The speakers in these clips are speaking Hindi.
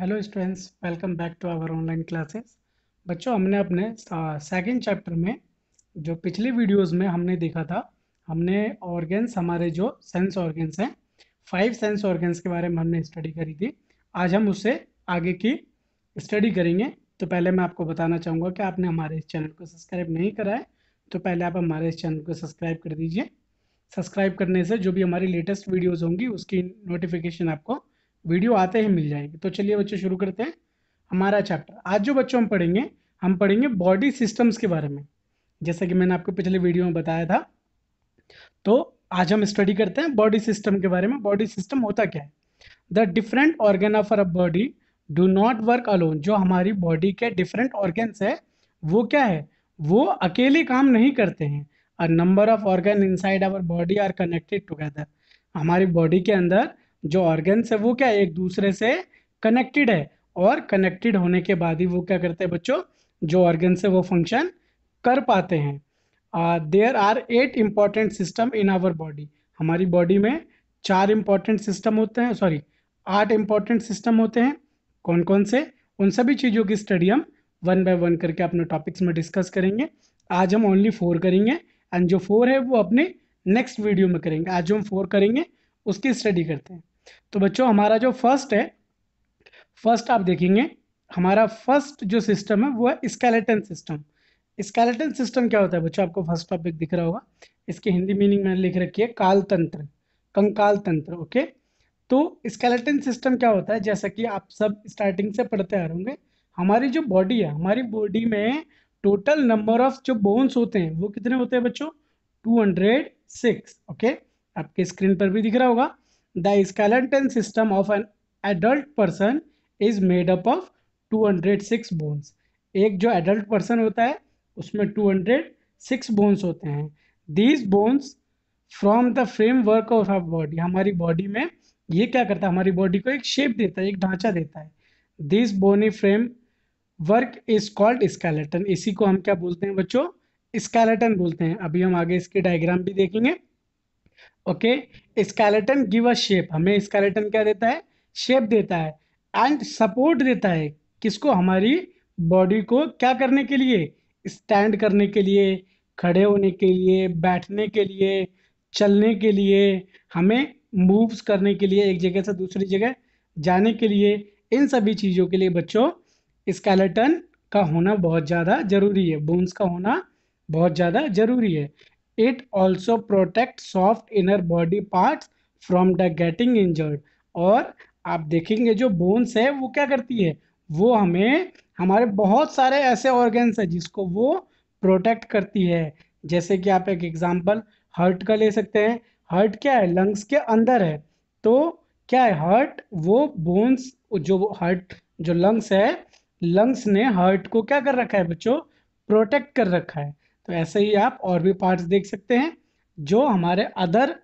Hello students welcome back to our online classes बच्चों हमने अपने सेकेंड चैप्टर में जो पिछले वीडियोस में हमने देखा था हमने ऑर्गेन्स हमारे जो सेंस ऑर्गेन्स हैं फाइव सेंस ऑर्गेन्स के बारे में हमने स्टडी करी थी आज हम उससे आगे की स्टडी करेंगे तो पहले मैं आपको बताना चाहूँगा कि आपने हमारे इस चैनल को सब्सक्राइब नहीं करा है तो पहले आप हमारे इस चैनल को सब्सक्राइब कर दीजिए सब्सक्राइब करने से जो भी हमारी लेटेस्ट वीडियोज़ होंगी उसकी नोटिफिकेशन आपको वीडियो आते ही मिल जाएगी तो चलिए बच्चों शुरू करते हैं हमारा चैप्टर आज जो बच्चों हम पढ़ेंगे हम पढ़ेंगे बॉडी सिस्टम्स के बारे में जैसा कि मैंने आपको पिछले वीडियो में बताया था तो आज हम स्टडी करते हैं बॉडी सिस्टम के बारे में बॉडी सिस्टम होता क्या है the different organ of our body do not work alone जो हमारी बॉडी के डिफरेंट ऑर्गन्स है वो क्या है वो अकेले काम नहीं करते हैं a number of organ inside our body are connected together हमारी बॉडी के अंदर जो ऑर्गन्स है वो क्या एक दूसरे से कनेक्टेड है और कनेक्टेड होने के बाद ही वो क्या करते हैं बच्चों जो ऑर्गन से वो फंक्शन कर पाते हैं there are eight important system in our body हमारी बॉडी में चार इम्पॉर्टेंट सिस्टम होते हैं सॉरी आठ इम्पॉर्टेंट सिस्टम होते हैं कौन कौन से उन सभी चीज़ों की स्टडी हम वन बाय वन करके अपने टॉपिक्स में डिस्कस करेंगे आज हम ओनली फोर करेंगे एंड जो फोर है वो अपने नेक्स्ट वीडियो में करेंगे आज जो हम फोर करेंगे उसकी स्टडी करते हैं तो बच्चों हमारा जो फर्स्ट है फर्स्ट आप देखेंगे हमारा फर्स्ट जो सिस्टम है वो है स्केलेटन सिस्टम स्केलेटन सिस्टम क्या होता है बच्चों आपको फर्स्ट टॉपिक दिख रहा होगा इसके हिंदी मीनिंग मैंने लिख रखी है काल तंत्र कंकाल तंत्र ओके तो स्केलेटन सिस्टम क्या होता है जैसा कि आप सब स्टार्टिंग से पढ़ते आ रहे होंगे हमारी जो बॉडी है हमारी बॉडी में टोटल नंबर ऑफ जो बोन्स होते हैं वो कितने होते हैं बच्चों 206 ओके आपके स्क्रीन पर भी दिख रहा होगा The skeleton system of an adult person is made up of 206 bones. एक जो adult person होता है उसमें 206 bones होते हैं These bones from the framework of our body. हमारी बॉडी में ये क्या करता है हमारी बॉडी को एक शेप देता है एक ढांचा देता है this bony framework is called skeleton इसी को हम क्या बोलते हैं बच्चों स्केलेटन बोलते हैं अभी हम आगे इसके डायग्राम भी देखेंगे okay skeleton give a shape हमें स्केलेटन क्या देता है शेप देता है एंड सपोर्ट देता है किसको हमारी बॉडी को क्या करने के लिए स्टैंड करने के लिए खड़े होने के लिए बैठने के लिए चलने के लिए हमें मूव्स करने के लिए एक जगह से दूसरी जगह जाने के लिए इन सभी चीज़ों के लिए बच्चों स्केलेटन का होना बहुत ज़्यादा ज़रूरी है बोन्स का होना बहुत ज़्यादा ज़रूरी है It also protects soft inner body parts from the getting injured और आप देखेंगे जो बोन्स है वो क्या करती है वो हमें हमारे बहुत सारे ऐसे ऑर्गेन्स है जिसको वो प्रोटेक्ट करती है जैसे कि आप एक एग्जाम्पल हर्ट का ले सकते हैं हर्ट क्या है लंग्स के अंदर है तो क्या है हर्ट वो बोन्स जो हर्ट जो लंग्स है लंग्स ने हर्ट को क्या कर रखा है बच्चों प्रोटेक्ट कर रखा है तो ऐसे ही आप और भी पार्ट्स देख सकते हैं जो हमारे अदर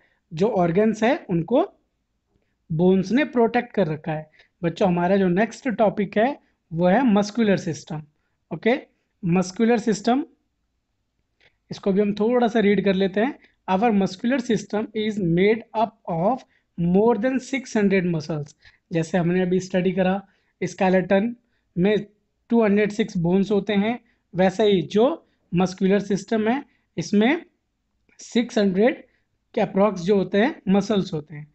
जो ऑर्गन्स है उनको बोन्स ने प्रोटेक्ट कर रखा है बच्चों हमारा जो नेक्स्ट टॉपिक है वो है muscular system okay muscular system इसको भी हम थोड़ा सा रीड कर लेते हैं our muscular system is made up of more than 600 muscles जैसे हमने अभी स्टडी करा स्कैलेटन में 206 बोन्स होते हैं वैसे ही जो मस्कुलर सिस्टम है इसमें सिक्स हंड्रेड के अप्रॉक्स जो होते हैं मसल्स होते हैं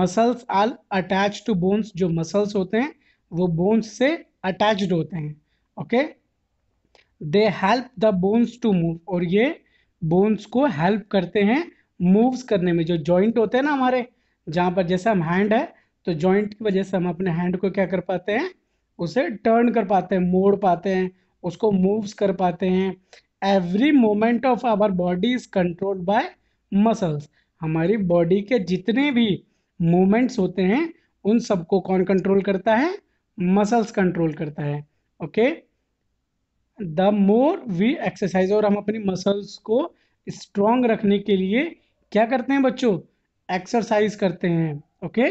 muscles all attach to bones जो मसल्स होते हैं वो बोन्स से अटैच्ड होते हैं okay they help the bones to move और ये बोन्स को हेल्प करते हैं मूव्स करने में जो जॉइंट होते हैं ना हमारे जहाँ पर जैसे हम हैंड है तो जॉइंट की वजह से हम अपने हैंड को क्या कर पाते हैं उसे टर्न कर पाते हैं मोड़ पाते हैं उसको मूव्स कर पाते हैं every moment of our body is controlled by muscles हमारी बॉडी के जितने भी मूवमेंट्स होते हैं उन सबको कौन कंट्रोल करता है मसल्स कंट्रोल करता है okay the more we exercise और हम अपनी मसल्स को स्ट्रॉन्ग रखने के लिए क्या करते हैं बच्चों एक्सरसाइज करते हैं ओके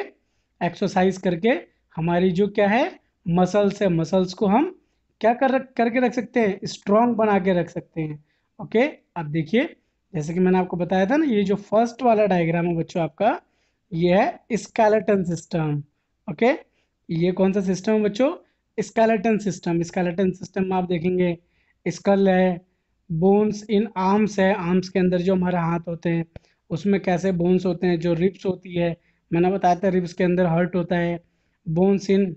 एक्सरसाइज करके हमारी जो क्या है मसल्स है मसल्स को हम क्या कर करके रख सकते हैं स्ट्रॉन्ग बना के रख सकते हैं ओके अब देखिए जैसे कि मैंने आपको बताया था ना ये जो फर्स्ट वाला डायग्राम है बच्चों आपका ये है स्केलेटन सिस्टम ओके ये कौन सा सिस्टम है बच्चों स्केलेटन सिस्टम स्केलेटन सिस्टम में आप देखेंगे स्कल है बोन्स इन आर्म्स है आर्म्स के अंदर जो हमारे हाथ होते हैं उसमें कैसे बोन्स होते हैं जो रिप्स होती है मैंने बताया था रिप्स के अंदर हर्ट होता है बोन्स इन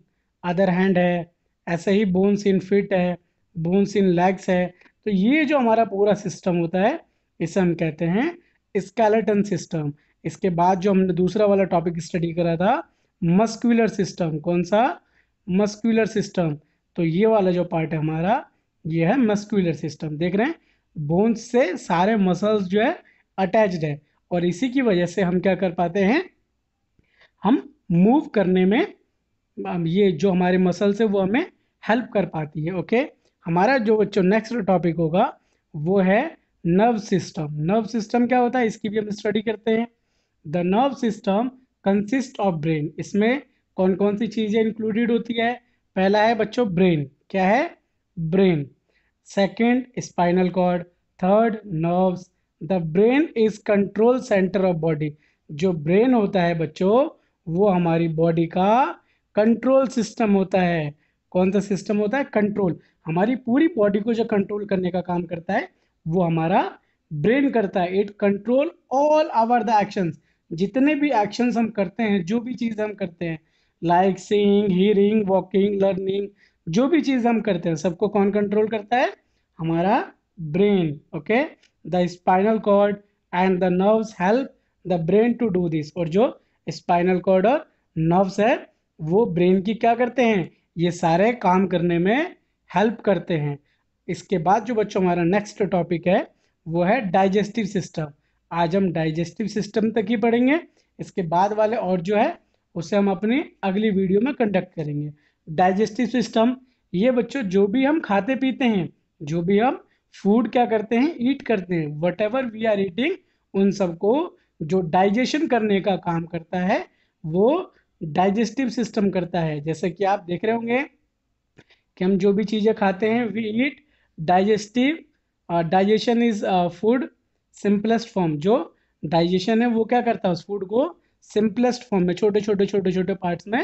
अदर हैंड है ऐसे ही बोन्स इन फिट है बोन्स इन लेग्स है तो ये जो हमारा पूरा सिस्टम होता है इसे हम कहते हैं स्केलेटन सिस्टम इसके बाद जो हमने दूसरा वाला टॉपिक स्टडी करा था मस्कुलर सिस्टम कौन सा मस्कुलर सिस्टम तो ये वाला जो पार्ट है हमारा ये है मस्कुलर सिस्टम देख रहे हैं बोन्स से सारे मसल्स जो है अटैच्ड है और इसी की वजह से हम क्या कर पाते हैं हम मूव करने में ये जो हमारे मसल्स है वो हमें हेल्प कर पाती है ओके हमारा जो बच्चों नेक्स्ट टॉपिक होगा वो है नर्व सिस्टम नर्व सिस्टम क्या होता है इसकी भी हम स्टडी करते हैं the nerve system consist of brain इसमें कौन कौन सी चीज़ें इंक्लूडेड होती है पहला है बच्चों ब्रेन क्या है brain second spinal cord third nerves the brain is control centre of body जो ब्रेन होता है बच्चों वो हमारी बॉडी का कंट्रोल सिस्टम होता है कौन सा सिस्टम होता है कंट्रोल हमारी पूरी बॉडी को जो कंट्रोल करने का काम करता है वो हमारा ब्रेन करता है it control all our the actions जितने भी एक्शंस हम करते हैं जो भी चीज़ हम करते हैं like seeing hearing walking learning जो भी चीज़ हम करते हैं सबको कौन कंट्रोल करता है हमारा brain okay the spinal cord and the nerves help the brain to do this और जो स्पाइनल कॉर्ड और नर्व्स है वो ब्रेन की क्या करते हैं ये सारे काम करने में हेल्प करते हैं इसके बाद जो बच्चों हमारा नेक्स्ट टॉपिक है वो है डाइजेस्टिव सिस्टम आज हम डाइजेस्टिव सिस्टम तक ही पढ़ेंगे इसके बाद वाले और जो है उसे हम अपनी अगली वीडियो में कंडक्ट करेंगे डाइजेस्टिव सिस्टम ये बच्चों जो भी हम खाते पीते हैं जो भी हम फूड क्या करते हैं ईट करते हैं whatever we are eating उन सबको जो डाइजेशन करने का काम करता है वो डाइजेस्टिव सिस्टम करता है जैसे कि आप देख रहे होंगे कि हम जो भी चीज़ें खाते हैं we eat digestive digestion is food simplest form जो डाइजेशन है वो क्या करता है उस फूड को सिंपलेस्ट फॉर्म में छोटे छोटे छोटे छोटे पार्ट्स में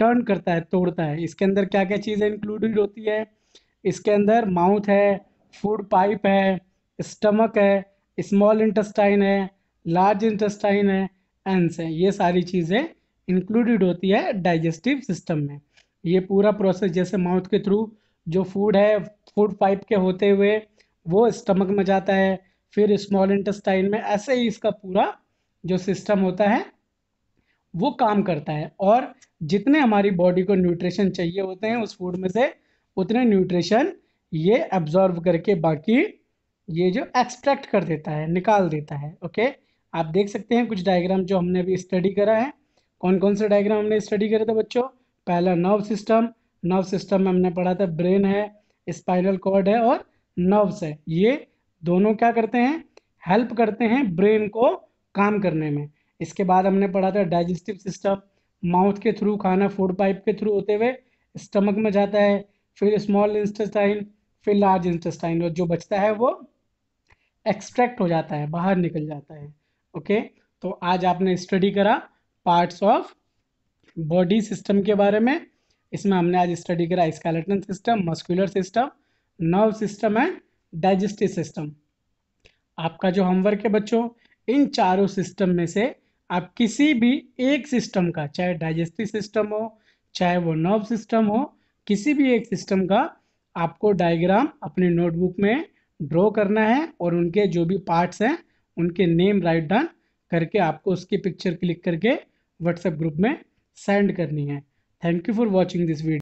टर्न करता है तोड़ता है इसके अंदर क्या क्या चीज़ें इंक्लूडेड होती है इसके अंदर माउथ है फूड पाइप है स्टमक है स्मॉल इंटेस्टाइन है लार्ज इंटेस्टाइन है एंस है ये सारी चीज़ें इंक्लूडेड होती है डाइजेस्टिव सिस्टम में ये पूरा प्रोसेस जैसे माउथ के थ्रू जो फूड है फूड पाइप के होते हुए वो स्टमक में जाता है फिर स्मॉल इंटेस्टाइन में ऐसे ही इसका पूरा जो सिस्टम होता है वो काम करता है और जितने हमारी बॉडी को न्यूट्रिशन चाहिए होते हैं उस फूड में से उतने न्यूट्रिशन ये एब्जॉर्व करके बाकी ये जो एक्सट्रैक्ट कर देता है निकाल देता है ओके आप देख सकते हैं कुछ डायग्राम जो हमने अभी स्टडी करा है कौन कौन से डायग्राम हमने स्टडी करे थे बच्चों पहला नर्व सिस्टम नर्व सिस्टम में हमने पढ़ा था ब्रेन है स्पाइनल कॉर्ड है और नर्व्स है ये दोनों क्या करते हैं हेल्प करते हैं ब्रेन को काम करने में इसके बाद हमने पढ़ा था डाइजेस्टिव सिस्टम माउथ के थ्रू खाना फूड पाइप के थ्रू होते हुए स्टमक में जाता है फिर स्मॉल इंस्टेस्टाइन फिर लार्ज इंस्टेस्टाइन और जो बचता है वो एक्सट्रैक्ट हो जाता है बाहर निकल जाता है ओके तो आज आपने स्टडी करा पार्ट्स ऑफ बॉडी सिस्टम के बारे में इसमें हमने आज स्टडी करा skeleton system muscular system nerve system and digestive system आपका जो होमवर्क है बच्चों इन चारों सिस्टम में से आप किसी भी एक सिस्टम का चाहे डाइजेस्टिव सिस्टम हो चाहे वो नर्व सिस्टम हो किसी भी एक सिस्टम का आपको डायग्राम अपने नोटबुक में ड्रॉ करना है और उनके जो भी पार्ट्स हैं उनके नेम राइट डाउन करके आपको उसकी पिक्चर क्लिक करके व्हाट्सएप ग्रुप में सेंड करनी है thank you for watching this video